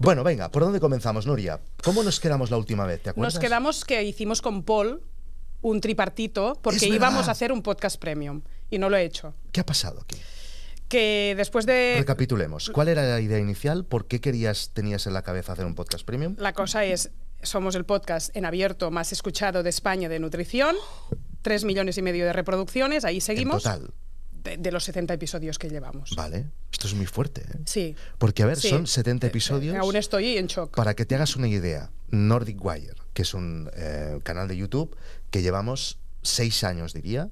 Bueno, venga, ¿por dónde comenzamos, Nuria? ¿Cómo nos quedamos la última vez? ¿Te acuerdas? Nos quedamos que hicimos con Paul un tripartito porque íbamos a hacer un podcast premium y no lo he hecho. ¿Qué ha pasado aquí? que después de... Recapitulemos. ¿Cuál era la idea inicial? ¿Por qué querías, tenías en la cabeza hacer un podcast premium? La cosa es, somos el podcast en abierto más escuchado de España de nutrición, Tres millones y medio de reproducciones, ahí seguimos. total de, los 70 episodios que llevamos. Vale, esto es muy fuerte. ¿eh? Sí. Porque, a ver, son 70 eh, eh, episodios. aún estoy en shock. Para que te hagas una idea, Nordic Wire, que es un canal de YouTube que llevamos seis años, diría,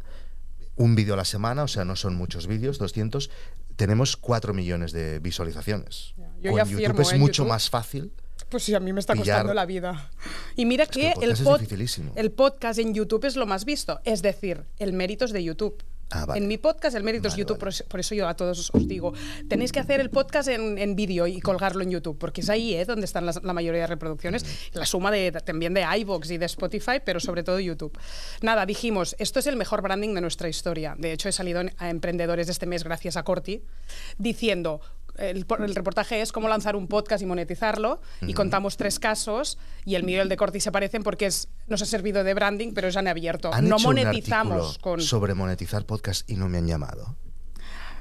un vídeo a la semana, o sea, no son muchos vídeos, 200, tenemos 4 millones de visualizaciones. Yo Con YouTube es mucho más fácil. Pues sí, a mí me está costando la vida. Y mira que, el, podcast el podcast en YouTube es lo más visto. Es decir, el mérito es de YouTube. Ah, en mi podcast, el mérito es YouTube, por, eso yo a todos os digo, tenéis que hacer el podcast en, vídeo y colgarlo en YouTube, porque es ahí eh, donde están la mayoría de reproducciones, la suma de, también de iVoox y de Spotify, pero sobre todo YouTube. Nada, dijimos, esto es el mejor branding de nuestra historia. De hecho, he salido a emprendedores este mes gracias a Corti, diciendo, el, reportaje es cómo lanzar un podcast y monetizarlo. Y contamos tres casos y el mío y el de Corti se parecen porque nos ha servido de branding, pero ya han abierto. no monetizamos con. Sobre monetizar podcast y no me han llamado.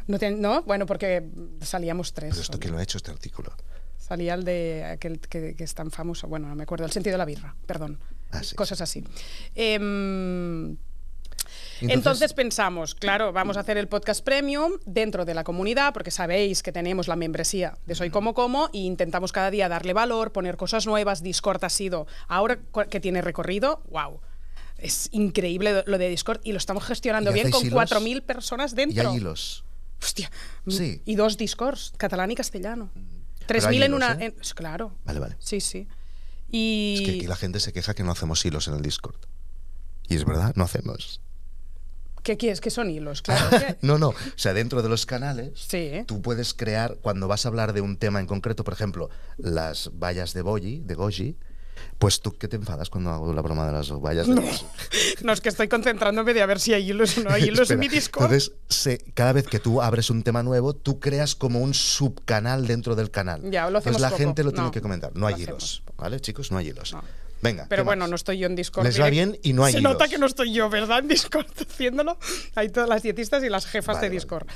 No, bueno, porque salíamos tres. ¿Pero esto que lo ha hecho este artículo? Salía el de aquel que, es tan famoso, bueno, no me acuerdo, el sentido de la birra, perdón. Ah, cosas así. Eh, entonces, pensamos, claro, vamos a hacer el podcast premium dentro de la comunidad, porque sabéis que tenemos la membresía de Soy Como Como y e intentamos cada día darle valor, poner cosas nuevas. Discord ha sido, ahora que tiene recorrido, wow. Es increíble lo de Discord y lo estamos gestionando bien con 4.000 personas dentro. Y hilos. Hostia. Mm, y dos Discords, catalán y castellano. 3.000 mm, en una... ¿eh? claro. Vale, vale. Sí, sí. Y... Es que aquí la gente se queja que no hacemos hilos en el Discord. Y es verdad, no hacemos. ¿Qué quieres? ¿Qué son hilos? Claro. no, no. O sea, dentro de los canales, tú puedes crear, cuando vas a hablar de un tema en concreto, por ejemplo, las vallas de Boji, de Goji, pues tú, ¿qué te enfadas cuando hago la broma de las vallas? De no. no, es que estoy concentrándome de a ver si hay hilos o no hay hilos en mi disco. Entonces, cada vez que tú abres un tema nuevo, tú creas como un subcanal dentro del canal. Ya, lo hacemos Entonces la gente lo tiene que comentar. No hay hilos, ¿vale, chicos? No hay hilos. Venga. Pero bueno, no estoy yo en Discord. Les va bien y no hay. Se nota que no estoy yo, ¿verdad? En Discord haciéndolo. Hay todas las dietistas y las jefas de Discord.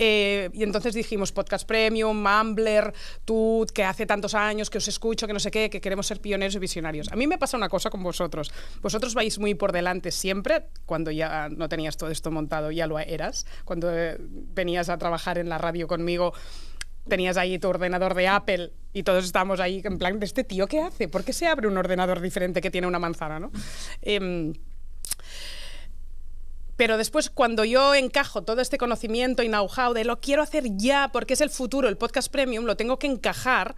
Eh, y entonces dijimos Podcast Premium, Mumbler, Tut, que hace tantos años que os escucho, que no sé qué, que queremos ser pioneros y visionarios. A mí me pasa una cosa con vosotros. Vosotros vais muy por delante siempre, cuando ya no tenías todo esto montado, ya lo eras. Cuando eh, venías a trabajar en la radio conmigo, tenías ahí tu ordenador de Apple y todos estábamos ahí en plan, de ¿este tío qué hace? ¿Por qué se abre un ordenador diferente que tiene una manzana? ¿no? Em, pero después, cuando yo encajo todo este conocimiento y know-how de lo quiero hacer ya porque es el futuro, el podcast premium, lo tengo que encajar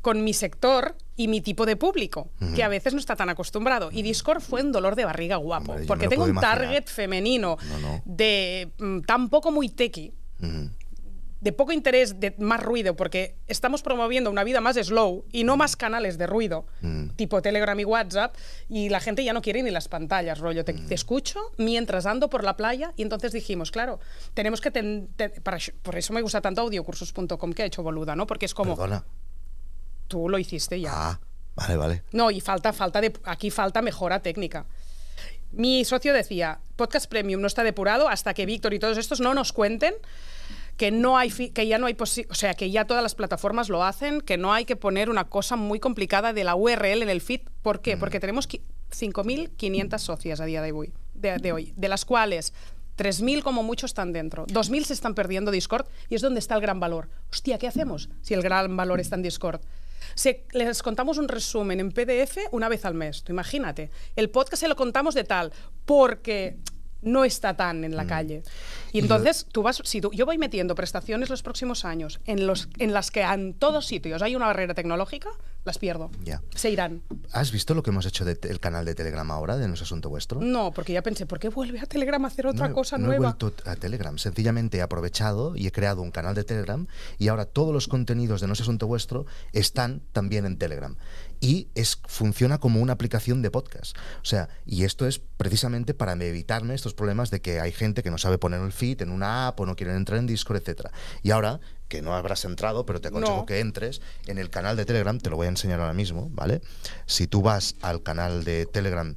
con mi sector y mi tipo de público, que a veces no está tan acostumbrado. Y Discord fue un dolor de barriga guapo, porque tengo un target femenino de mm, tampoco muy tequi de poco interés, de más ruido, porque estamos promoviendo una vida más slow y no mm. más canales de ruido, mm. tipo Telegram y WhatsApp, y la gente ya no quiere ni las pantallas, rollo, te, mm. escucho mientras ando por la playa, y entonces dijimos, claro, tenemos que... para, por eso me gusta tanto audiocursos.com que ha hecho boluda, ¿no? Porque es como... Perdona. Tú lo hiciste ya. Ah, vale, vale. No, y falta, falta de... Aquí falta mejora técnica. Mi socio decía, podcast premium no está depurado hasta que Víctor y todos estos no nos cuenten que no hay que ya no hay o sea, que ya todas las plataformas lo hacen, que no hay que poner una cosa muy complicada de la URL en el feed. ¿Por qué? Mm. Porque tenemos 5.500 socias a día de hoy, de, hoy, de las cuales 3.000 como mucho están dentro. 2.000 se están perdiendo Discord y es donde está el gran valor. Hostia, ¿qué hacemos si el gran valor está en Discord? Se, les contamos un resumen en PDF una vez al mes, imagínate. El podcast se lo contamos de tal, porque no está tan en la mm. calle. Y entonces tú vas, si yo voy metiendo prestaciones los próximos años en, los, en las que en todos sitios hay una barrera tecnológica, las pierdo. Ya. Se irán. ¿Has visto lo que hemos hecho del canal de Telegram ahora, de No es Asunto Vuestro? No, porque ya pensé, ¿por qué vuelve a Telegram a hacer otra cosa nueva? No he vuelto a Telegram, sencillamente he aprovechado y he creado un canal de Telegram y ahora todos los contenidos de No es Asunto Vuestro están también en Telegram. Y es, funciona como una aplicación de podcast. O sea, y esto es precisamente para evitarme estos problemas de que hay gente que no sabe poner el en una app o no quieren entrar en Discord, etcétera. Y ahora que no habrás entrado, pero te aconsejo que entres en el canal de Telegram, te lo voy a enseñar ahora mismo, ¿vale? Si tú vas al canal de Telegram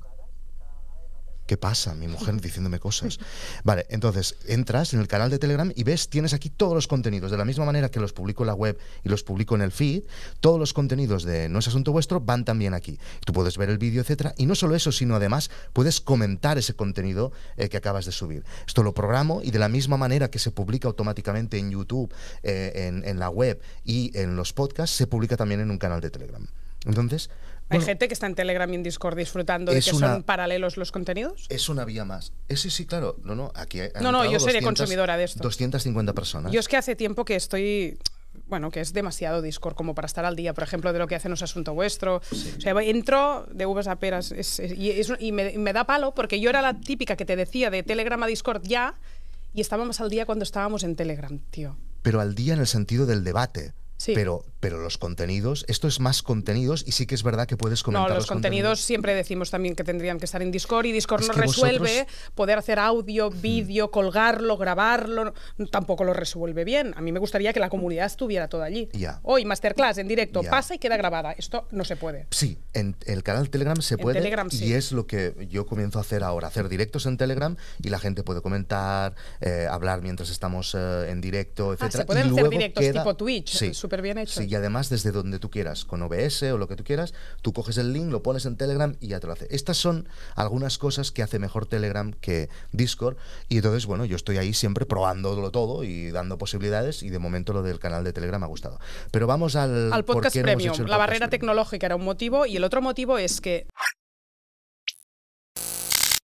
¿qué pasa? Mi mujer diciéndome cosas. Vale, entonces entras en el canal de Telegram y ves, tienes aquí todos los contenidos. De la misma manera que los publico en la web y los publico en el feed, todos los contenidos de No es Asunto Vuestro van también aquí. Tú puedes ver el vídeo, etcétera. Y no solo eso, sino además puedes comentar ese contenido eh, que acabas de subir. Esto lo programo y de la misma manera que se publica automáticamente en YouTube, eh, en la web y en los podcasts, se publica también en un canal de Telegram. Entonces, hay gente que está en Telegram y en Discord disfrutando de que son paralelos los contenidos. Es una vía más. Ese sí, claro. No, no, aquí No, no, yo soy consumidora de esto. 250 personas. Yo es que hace tiempo que estoy bueno, que es demasiado Discord como para estar al día, por ejemplo, de lo que hacen los Asunto Vuestro. O sea, entro de uvas a peras y, me, da palo porque yo era la típica que te decía de Telegram a Discord ya y estábamos al día cuando estábamos en Telegram, tío. Pero al día en el sentido del debate. Pero, pero los contenidos, esto es más contenidos y sí que es verdad que puedes comentar. No, los, contenidos, siempre decimos también que tendrían que estar en Discord y Discord no resuelve poder hacer audio, mm. vídeo, colgarlo, grabarlo, tampoco lo resuelve bien. A mí me gustaría que la comunidad estuviera toda allí. Hoy, masterclass en directo, pasa y queda grabada. Esto no se puede. Sí, en el canal Telegram se puede y es lo que yo comienzo a hacer ahora, hacer directos en Telegram y la gente puede comentar, eh, hablar mientras estamos eh, en directo, etc. Ah, se pueden hacer directos tipo Twitch. Sí bien hecho. Sí, y además desde donde tú quieras, con OBS o lo que tú quieras, tú coges el link, lo pones en Telegram y ya te lo hace. Estas son algunas cosas que hace mejor Telegram que Discord. Y entonces, bueno, yo estoy ahí siempre probándolo todo y dando posibilidades. Y de momento lo del canal de Telegram me ha gustado. Pero vamos al. podcast premium. la barrera tecnológica era un motivo y el otro motivo es que.